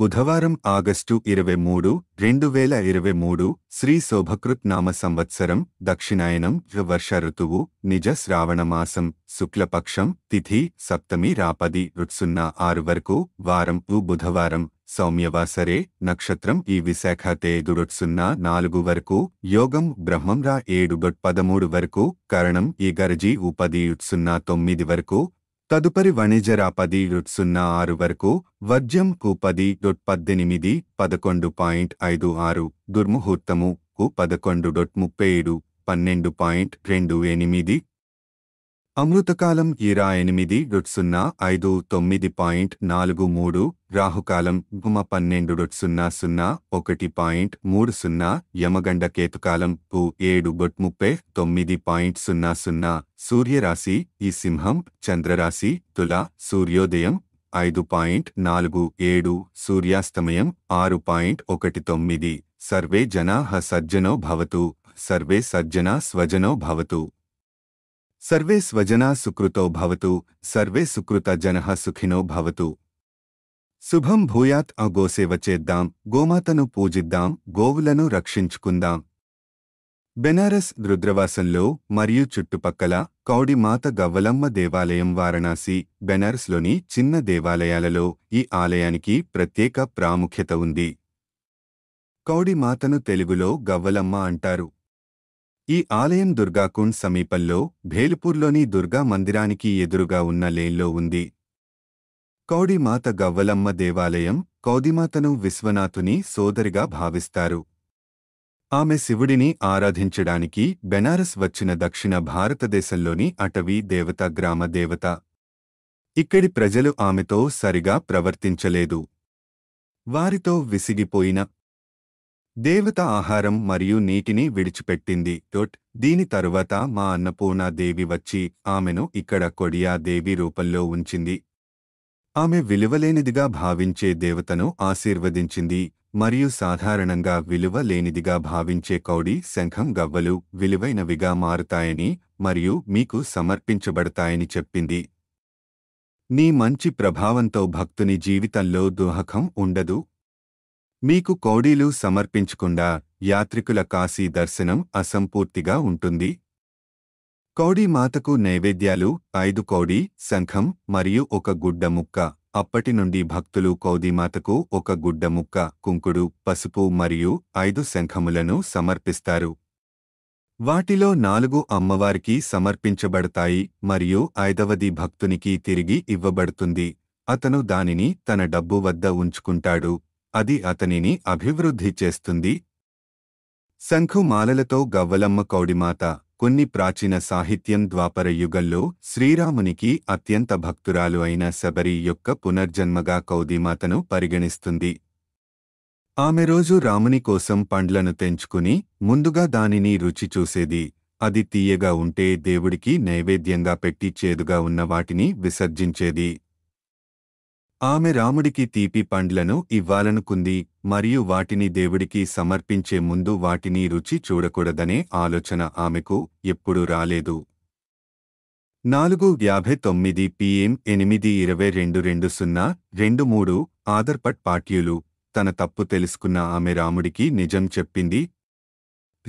బుధవారం ఆగస్టు ఇరవై మూడు రెండు వేల ఇరవై మూడు శ్రీ శోభకృత్ నామ సంవత్సరం దక్షిణాయనం వర్ష ఋతువు నిజ శ్రావణమాసం శుక్లపక్షం తిథి సప్తమి రాపది రుత్సున్నా ఆరు వరకు వారం బుధవారం సౌమ్యవాసరే నక్షత్రం ఈ విశాఖ సున్నా నాలుగు వరకు యోగం బ్రహ్మంరా ఏడు పదమూడు వరకు కరణం ఈ గరజీ ఉపది సున్నా తొమ్మిది వరకు తదుపరి వణిజర పది డొట్ సున్నా ఆరు వరకు కు పది డొట్ పద్దెనిమిది పదకొండు పాయింట్ ఐదు ఆరు దుర్ముహూర్తము కు పదకొండు డొట్ ముప్పై ఏడు పన్నెండు పాయింట్ రెండు ఎనిమిది అమృతకాలం ఇరా ఎనిమిది డొట్ సున్నా ఐదు తొమ్మిది పాయింట్ నాలుగు మూడు రాహుకాలం గుమ పన్నెండు డొట్ సున్నా సున్నా ఒకటి పాయింట్ మూడు సున్నా యమగండ కేతుకాలం పు ఏడు గొట్ ముప్పై తొమ్మిది పాయింట్ సున్నా సున్నా సూర్యరాశి ఈ సింహం చంద్రరాశి తుల సూర్యోదయం ఐదు పాయింట్ నాలుగు ఏడు సూర్యాస్తమయం ఆరు పాయింట్ ఒకటి తొమ్మిది సర్వే జనా సజ్జనో భవతు సర్వే సజ్జనా స్వజనో భవతు సర్వే స్వజనా సుకృతో భవతు సర్వే సుకృత జన సుఖినో భవతు శుభం భూయాత్ అగోసేవ గోసేవ చేద్దాం గోమాతను పూజిద్దాం గోవులను రక్షించుకుందాం బెనారస్ రుద్రవాసంలో మరియు చుట్టుపక్కల కౌడిమాత గవ్వలమ్మ దేవాలయం వారణాసి బెనారస్లోని చిన్న దేవాలయాలలో ఈ ఆలయానికి ప్రత్యేక ప్రాముఖ్యత ఉంది కౌడిమాతను తెలుగులో గవ్వలమ్మ అంటారు ఈ ఆలయం దుర్గాకుండ్ సమీపంలో భేల్పూర్లోని దుర్గా మందిరానికి ఎదురుగా ఉన్న లేన్లో ఉంది కౌడిమాత గవ్వలమ్మ దేవాలయం కౌదిమాతను విశ్వనాథుని సోదరిగా భావిస్తారు ఆమె శివుడిని ఆరాధించడానికి బెనారస్ వచ్చిన దక్షిణ భారతదేశంలోని అటవీ దేవత గ్రామ దేవత ఇక్కడి ప్రజలు ఆమెతో సరిగా ప్రవర్తించలేదు వారితో విసిగిపోయిన దేవత ఆహారం మరియు నీటిని విడిచిపెట్టింది టొట్ దీని తరువాత మా అన్నపూర్ణాదేవి వచ్చి ఆమెను ఇక్కడ కొడియా దేవి రూపంలో ఉంచింది ఆమె విలువలేనిదిగా భావించే దేవతను ఆశీర్వదించింది మరియు సాధారణంగా విలువ లేనిదిగా భావించే కౌడి శంఖం గవ్వలు విలువైనవిగా మారుతాయని మరియు మీకు సమర్పించబడతాయని చెప్పింది నీ మంచి ప్రభావంతో భక్తుని జీవితంలో దుహకం ఉండదు మీకు కౌడీలు సమర్పించకుండా యాత్రికుల కాశీ దర్శనం అసంపూర్తిగా ఉంటుంది కౌడీ మాతకు నైవేద్యాలు ఐదు కౌడీ శంఖం మరియు ఒక గుడ్డ ముక్క అప్పటి నుండి భక్తులు కౌదీమాతకు ఒక గుడ్డ ముక్క కుంకుడు పసుపు మరియు ఐదు శంఖములను సమర్పిస్తారు వాటిలో నాలుగు అమ్మవారికి సమర్పించబడతాయి మరియు ఐదవది భక్తునికి తిరిగి ఇవ్వబడుతుంది అతను దానిని తన డబ్బు వద్ద ఉంచుకుంటాడు అది అతనిని అభివృద్ధి చేస్తుంది శంఖుమాలలతో గవ్వలమ్మ కౌడిమాత కొన్ని ప్రాచీన సాహిత్యం ద్వాపర యుగంలో శ్రీరామునికి అత్యంత భక్తురాలు అయిన శబరి యొక్క పునర్జన్మగా కౌదిమాతను పరిగణిస్తుంది ఆమె రోజు రాముని కోసం పండ్లను తెంచుకుని ముందుగా దానిని రుచి చూసేది అది తీయగా ఉంటే దేవుడికి నైవేద్యంగా పెట్టి చేదుగా ఉన్న వాటిని విసర్జించేది ఆమె రాముడికి తీపి పండ్లను ఇవ్వాలనుకుంది మరియు వాటిని దేవుడికి సమర్పించే ముందు వాటిని రుచి చూడకూడదనే ఆలోచన ఆమెకు ఎప్పుడూ రాలేదు నాలుగు యాభై తొమ్మిది పిఎం ఎనిమిది ఇరవై రెండు రెండు సున్నా రెండు మూడు ఆధర్పట్ పాట్యులు తన తప్పు తెలుసుకున్న ఆమె రాముడికి నిజం చెప్పింది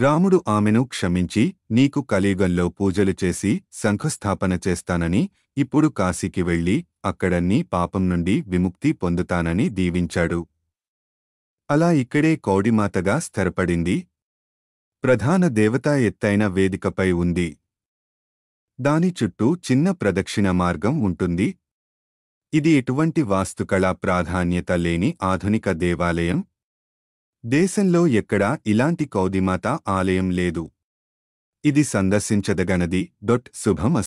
రాముడు ఆమెను క్షమించి నీకు కలియుగంలో పూజలు చేసి శంఖస్థాపన చేస్తానని ఇప్పుడు కాశీకి వెళ్ళి అక్కడన్నీ పాపం నుండి విముక్తి పొందుతానని దీవించాడు అలా ఇక్కడే కౌడిమాతగా స్థిరపడింది ప్రధాన దేవత ఎత్తైన వేదికపై ఉంది దాని చుట్టూ చిన్న ప్రదక్షిణ మార్గం ఉంటుంది ఇది ఎటువంటి వాస్తుకళా ప్రాధాన్యత లేని ఆధునిక దేవాలయం దేశంలో ఎక్కడా ఇలాంటి కౌదిమాత ఆలయం లేదు ఇది సందర్శించదగనది డొట్ శుభం